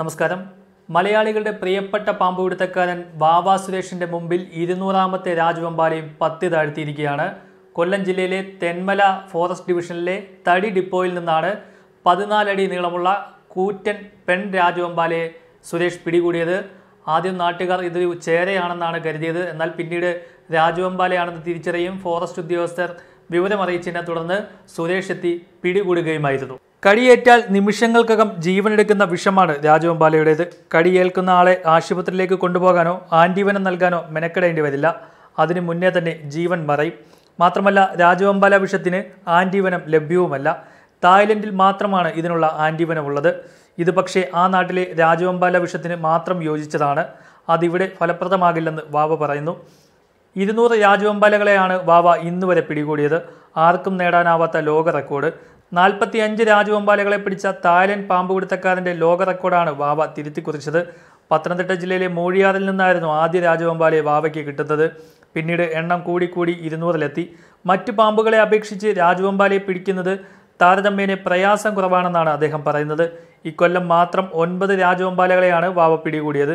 നമസ്കാരം മലയാളികളുടെ പ്രിയപ്പെട്ട പാമ്പുപിടുത്തക്കാരൻ വാവാ സുരേഷിന്റെ മുമ്പിൽ ഇരുന്നൂറാമത്തെ രാജവെമ്പാലയും പത്തി താഴ്ത്തിയിരിക്കുകയാണ് കൊല്ലം ജില്ലയിലെ തെന്മല ഫോറസ്റ്റ് ഡിവിഷനിലെ തടി ഡിപ്പോയിൽ നിന്നാണ് പതിനാലടി നീളമുള്ള കൂറ്റൻ പെൺ രാജവെമ്പാലയെ സുരേഷ് പിടികൂടിയത് ആദ്യം നാട്ടുകാർ ഇതൊരു ചേരയാണെന്നാണ് കരുതിയത് എന്നാൽ പിന്നീട് രാജവെമ്പാലയാണെന്ന് തിരിച്ചറിയും ഫോറസ്റ്റ് ഉദ്യോഗസ്ഥർ വിവരമറിയിച്ചതിനെ തുടർന്ന് സുരേഷ് എത്തി പിടികൂടുകയുമായിരുന്നു കടിയേറ്റാൽ നിമിഷങ്ങൾക്കകം ജീവനെടുക്കുന്ന വിഷമാണ് രാജവെമ്പാലയുടേത് കടിയേൽക്കുന്ന ആളെ ആശുപത്രിയിലേക്ക് കൊണ്ടുപോകാനോ ആൻറ്റിവനം നൽകാനോ മെനക്കെടേണ്ടി വരില്ല അതിനു മുന്നേ തന്നെ ജീവൻ മറയും മാത്രമല്ല രാജവെമ്പാല വിഷത്തിന് ആൻറ്റിവനം ലഭ്യവുമല്ല തായ്ലൻഡിൽ മാത്രമാണ് ഇതിനുള്ള ആൻറ്റിവനമുള്ളത് ഇത് പക്ഷേ ആ നാട്ടിലെ രാജവെമ്പാല വിഷത്തിന് മാത്രം യോജിച്ചതാണ് അതിവിടെ ഫലപ്രദമാകില്ലെന്ന് വാവ പറയുന്നു ഇരുന്നൂറ് രാജവെമ്പാലകളെയാണ് വാവ ഇന്നുവരെ പിടികൂടിയത് ആർക്കും നേടാനാവാത്ത ലോക റെക്കോർഡ് നാൽപ്പത്തിയഞ്ച് രാജവെമ്പാലകളെ പിടിച്ച തായ്ലൻഡ് പിടുത്തക്കാരൻ്റെ ലോക റെക്കോർഡാണ് വാവ കുറിച്ചത് പത്തനംതിട്ട ജില്ലയിലെ മൂഴിയാറിൽ നിന്നായിരുന്നു ആദ്യ രാജവെമ്പാലയെ വാവയ്ക്ക് കിട്ടുന്നത് പിന്നീട് എണ്ണം കൂടിക്കൂടി ഇരുന്നൂറിലെത്തി മറ്റ് പാമ്പുകളെ അപേക്ഷിച്ച് രാജവെമ്പാലയെ പിടിക്കുന്നത് താരതമ്യേന പ്രയാസം കുറവാണെന്നാണ് അദ്ദേഹം പറയുന്നത് ഇക്കൊല്ലം മാത്രം ഒൻപത് രാജവെമ്പാലകളെയാണ് വാവ പിടികൂടിയത്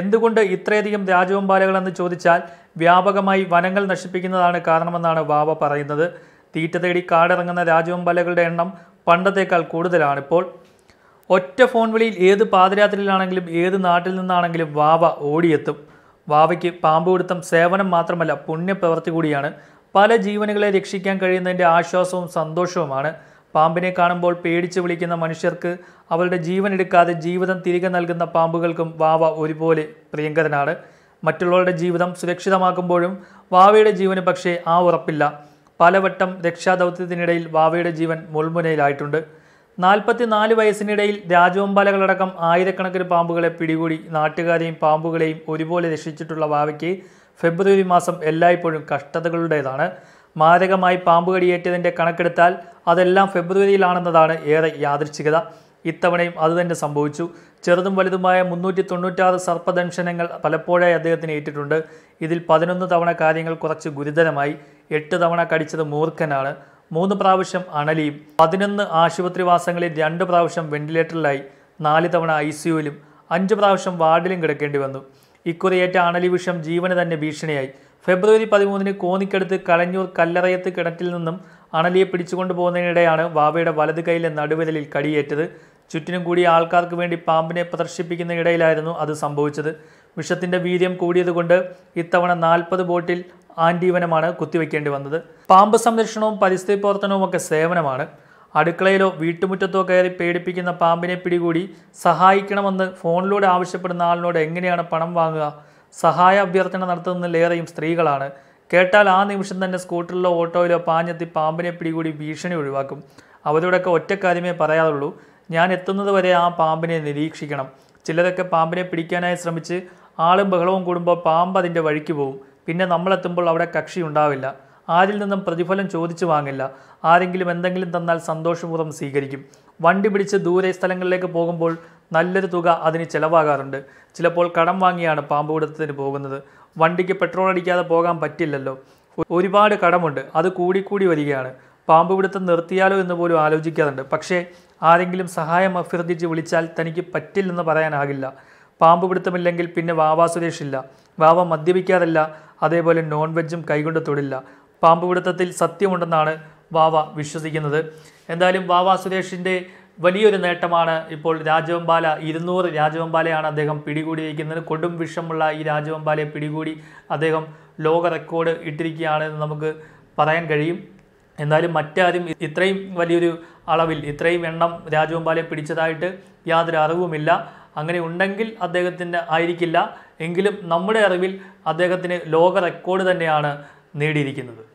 എന്തുകൊണ്ട് ഇത്രയധികം രാജവെമ്പാലകളെന്ന് ചോദിച്ചാൽ വ്യാപകമായി വനങ്ങൾ നശിപ്പിക്കുന്നതാണ് കാരണമെന്നാണ് വാവ പറയുന്നത് തീറ്റ തേടി കാടിറങ്ങുന്ന രാജവമ്പലകളുടെ എണ്ണം പണ്ടത്തേക്കാൾ കൂടുതലാണിപ്പോൾ ഒറ്റ ഫോൺ വിളിയിൽ ഏത് പാതിരാത്രിയിലാണെങ്കിലും ഏത് നാട്ടിൽ നിന്നാണെങ്കിലും വാവ ഓടിയെത്തും വാവയ്ക്ക് പാമ്പുപിടുത്തം സേവനം മാത്രമല്ല പുണ്യപ്രവൃത്തി കൂടിയാണ് പല ജീവനുകളെ രക്ഷിക്കാൻ കഴിയുന്നതിൻ്റെ ആശ്വാസവും സന്തോഷവുമാണ് പാമ്പിനെ കാണുമ്പോൾ പേടിച്ച് വിളിക്കുന്ന മനുഷ്യർക്ക് അവരുടെ ജീവൻ എടുക്കാതെ ജീവിതം തിരികെ നൽകുന്ന പാമ്പുകൾക്കും വാവ ഒരുപോലെ പ്രിയങ്കരനാണ് മറ്റുള്ളവരുടെ ജീവിതം സുരക്ഷിതമാക്കുമ്പോഴും വാവയുടെ ജീവന് പക്ഷേ ആ ഉറപ്പില്ല പലവട്ടം രക്ഷാദൗത്യത്തിനിടയിൽ വാവയുടെ ജീവൻ മുൾമുനയിലായിട്ടുണ്ട് നാൽപ്പത്തിനാല് വയസ്സിനിടയിൽ രാജവമ്പാലകളടക്കം ആയിരക്കണക്കിന് പാമ്പുകളെ പിടികൂടി നാട്ടുകാരെയും പാമ്പുകളെയും ഒരുപോലെ രക്ഷിച്ചിട്ടുള്ള വാവയ്ക്ക് ഫെബ്രുവരി മാസം എല്ലായ്പ്പോഴും കഷ്ടതകളുടേതാണ് മാരകമായി പാമ്പ് കണക്കെടുത്താൽ അതെല്ലാം ഫെബ്രുവരിയിലാണെന്നതാണ് ഏറെ യാദൃച്ഛികത ഇത്തവണയും അതുതന്നെ സംഭവിച്ചു ചെറുതും വലുതുമായ മുന്നൂറ്റി തൊണ്ണൂറ്റാറ് സർപ്പദംശനങ്ങൾ പലപ്പോഴായി അദ്ദേഹത്തിന് ഏറ്റിട്ടുണ്ട് ഇതിൽ പതിനൊന്ന് തവണ കാര്യങ്ങൾ കുറച്ച് ഗുരുതരമായി എട്ട് തവണ കടിച്ചത് മൂർഖനാണ് മൂന്ന് പ്രാവശ്യം അണലിയും പതിനൊന്ന് ആശുപത്രിവാസങ്ങളിൽ രണ്ട് പ്രാവശ്യം വെന്റിലേറ്ററിലായി നാല് തവണ ഐ സിയുവിലും അഞ്ച് പ്രാവശ്യം വാർഡിലും കിടക്കേണ്ടി വന്നു ഇക്കുറിയേറ്റ അണലി വിഷം ജീവന് തന്നെ ഭീഷണിയായി ഫെബ്രുവരി പതിമൂന്നിന് കോന്നിക്കടുത്ത് കളഞ്ഞൂർ കല്ലറയത്ത് കിണറ്റിൽ നിന്നും അണലിയെ പിടിച്ചുകൊണ്ടുപോകുന്നതിനിടെയാണ് പോകുന്നതിനിടെയാണ് വാവയുടെ വലത് കൈയിലെ നടുവിരലിൽ കടിയേറ്റത് ചുറ്റിനും കൂടി ആൾക്കാർക്ക് വേണ്ടി പാമ്പിനെ പ്രദർശിപ്പിക്കുന്ന ഇടയിലായിരുന്നു അത് സംഭവിച്ചത് വിഷത്തിൻ്റെ വീര്യം കൂടിയതുകൊണ്ട് ഇത്തവണ നാൽപ്പത് ബോട്ടിൽ ആൻറ്റീവനമാണ് കുത്തിവെക്കേണ്ടി വന്നത് പാമ്പ് സംരക്ഷണവും പരിസ്ഥിതി പ്രവർത്തനവും ഒക്കെ സേവനമാണ് അടുക്കളയിലോ വീട്ടുമുറ്റത്തോ കയറി പേടിപ്പിക്കുന്ന പാമ്പിനെ പിടികൂടി സഹായിക്കണമെന്ന് ഫോണിലൂടെ ആവശ്യപ്പെടുന്ന ആളിനോട് എങ്ങനെയാണ് പണം വാങ്ങുക സഹായ അഭ്യർത്ഥന നടത്തുന്നതിലേറെയും സ്ത്രീകളാണ് കേട്ടാൽ ആ നിമിഷം തന്നെ സ്കൂട്ടറിലോ ഓട്ടോയിലോ പാഞ്ഞെത്തി പാമ്പിനെ പിടികൂടി ഭീഷണി ഒഴിവാക്കും അവരോടൊക്കെ ഒറ്റക്കാര്യമേ പറയാറുള്ളൂ ഞാൻ എത്തുന്നത് വരെ ആ പാമ്പിനെ നിരീക്ഷിക്കണം ചിലരൊക്കെ പാമ്പിനെ പിടിക്കാനായി ശ്രമിച്ച് ആളും ബഹളവും കൂടുമ്പോൾ പാമ്പ് അതിൻ്റെ വഴിക്ക് പോകും പിന്നെ നമ്മളെത്തുമ്പോൾ അവിടെ കക്ഷി ഉണ്ടാവില്ല ആരിൽ നിന്നും പ്രതിഫലം ചോദിച്ചു വാങ്ങില്ല ആരെങ്കിലും എന്തെങ്കിലും തന്നാൽ സന്തോഷപൂർവ്വം സ്വീകരിക്കും വണ്ടി പിടിച്ച് ദൂരെ സ്ഥലങ്ങളിലേക്ക് പോകുമ്പോൾ നല്ലൊരു തുക അതിന് ചിലവാകാറുണ്ട് ചിലപ്പോൾ കടം വാങ്ങിയാണ് പാമ്പ് പിടുത്തത്തിന് പോകുന്നത് വണ്ടിക്ക് പെട്രോൾ അടിക്കാതെ പോകാൻ പറ്റില്ലല്ലോ ഒരുപാട് കടമുണ്ട് അത് കൂടിക്കൂടി വരികയാണ് പാമ്പ് പിടുത്തം നിർത്തിയാലോ എന്ന് പോലും ആലോചിക്കാറുണ്ട് പക്ഷേ ആരെങ്കിലും സഹായം അഭ്യർത്ഥിച്ച് വിളിച്ചാൽ തനിക്ക് പറ്റില്ലെന്ന് പറയാനാകില്ല പാമ്പ് പിടുത്തമില്ലെങ്കിൽ പിന്നെ വാവാ സുരേഷ് ഇല്ല വാവ മദ്യപിക്കാറില്ല അതേപോലെ നോൺ വെജും കൈകൊണ്ട് തൊടില്ല പാമ്പ് പിടുത്തത്തിൽ സത്യമുണ്ടെന്നാണ് വാവ വിശ്വസിക്കുന്നത് എന്തായാലും വാവാ സുരേഷിൻ്റെ വലിയൊരു നേട്ടമാണ് ഇപ്പോൾ രാജവമ്പാല ഇരുന്നൂറ് രാജവമ്പാലയാണ് അദ്ദേഹം പിടികൂടിയിരിക്കുന്നത് കൊടും വിഷമുള്ള ഈ രാജവമ്പാലയെ പിടികൂടി അദ്ദേഹം ലോക റെക്കോർഡ് എന്ന് നമുക്ക് പറയാൻ കഴിയും എന്നാലും മറ്റാരും ഇത്രയും വലിയൊരു അളവിൽ ഇത്രയും എണ്ണം രാജഗോപാലെ പിടിച്ചതായിട്ട് യാതൊരു അറിവുമില്ല അങ്ങനെ ഉണ്ടെങ്കിൽ അദ്ദേഹത്തിൻ്റെ ആയിരിക്കില്ല എങ്കിലും നമ്മുടെ അറിവിൽ അദ്ദേഹത്തിന് ലോക റെക്കോർഡ് തന്നെയാണ് നേടിയിരിക്കുന്നത്